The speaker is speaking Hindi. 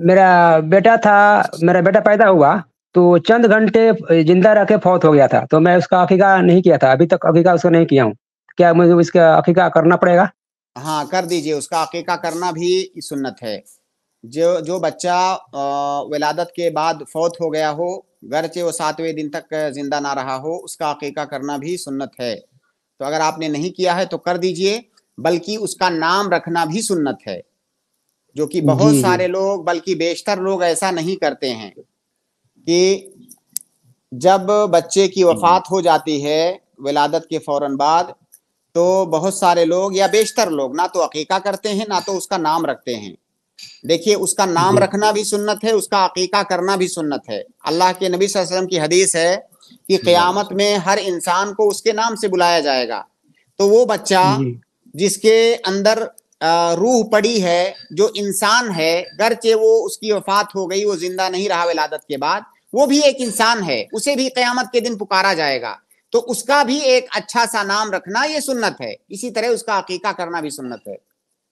मेरा बेटा था मेरा बेटा पैदा हुआ तो चंद घंटे जिंदा रह के फौत हो गया था तो मैं उसका अकीका नहीं किया था अभी तक अकीका उसका नहीं किया हूँ क्या मुझे उसका अकीका करना पड़ेगा हाँ कर दीजिए उसका अकीका करना भी सुन्नत है जो जो बच्चा विलादत के बाद फौत हो गया हो गरचे वो सातवें दिन तक जिंदा ना रहा हो उसका अकीका करना भी सुन्नत है तो अगर आपने नहीं किया है तो कर दीजिए बल्कि उसका नाम रखना भी सुन्नत है जो कि बहुत सारे लोग बल्कि बेशतर लोग ऐसा नहीं करते हैं कि जब बच्चे की वफात हो जाती है विलादत के फौरन बाद तो बहुत सारे लोग या बेशतर लोग ना तो अकीका करते हैं ना तो उसका नाम रखते हैं देखिए उसका नाम रखना भी सुन्नत है उसका अकीका करना भी सुन्नत है अल्लाह के नबी वसल्लम की हदीस है कि क़यामत में हर इंसान को उसके नाम से बुलाया जाएगा तो वो बच्चा जिसके अंदर रूह पड़ी है जो इंसान है गरचे वो उसकी वफात हो गई वो जिंदा नहीं रहा विलादत के बाद वो भी एक इंसान है उसे भी क्यामत के दिन पुकारा जाएगा तो उसका भी एक अच्छा सा नाम रखना ये सुन्नत है इसी तरह उसका अकीका करना भी सुन्नत है